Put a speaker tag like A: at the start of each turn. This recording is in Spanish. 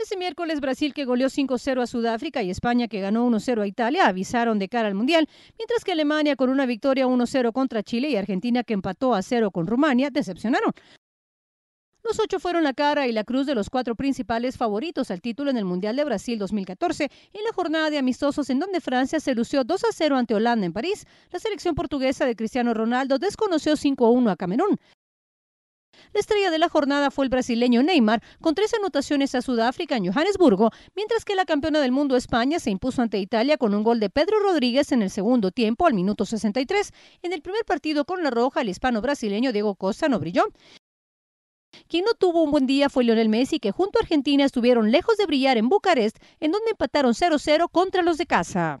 A: Ese miércoles Brasil que goleó 5-0 a Sudáfrica y España que ganó 1-0 a Italia avisaron de cara al Mundial, mientras que Alemania con una victoria 1-0 contra Chile y Argentina que empató a 0 con Rumania decepcionaron. Los ocho fueron la cara y la cruz de los cuatro principales favoritos al título en el Mundial de Brasil 2014 en la jornada de amistosos en donde Francia se lució 2 0 ante Holanda en París. La selección portuguesa de Cristiano Ronaldo desconoció 5 1 a Camerún. La estrella de la jornada fue el brasileño Neymar, con tres anotaciones a Sudáfrica en Johannesburgo, mientras que la campeona del mundo España se impuso ante Italia con un gol de Pedro Rodríguez en el segundo tiempo al minuto 63. En el primer partido con la roja, el hispano brasileño Diego Costa no brilló. Quien no tuvo un buen día fue Lionel Messi, que junto a Argentina estuvieron lejos de brillar en Bucarest, en donde empataron 0-0 contra los de casa.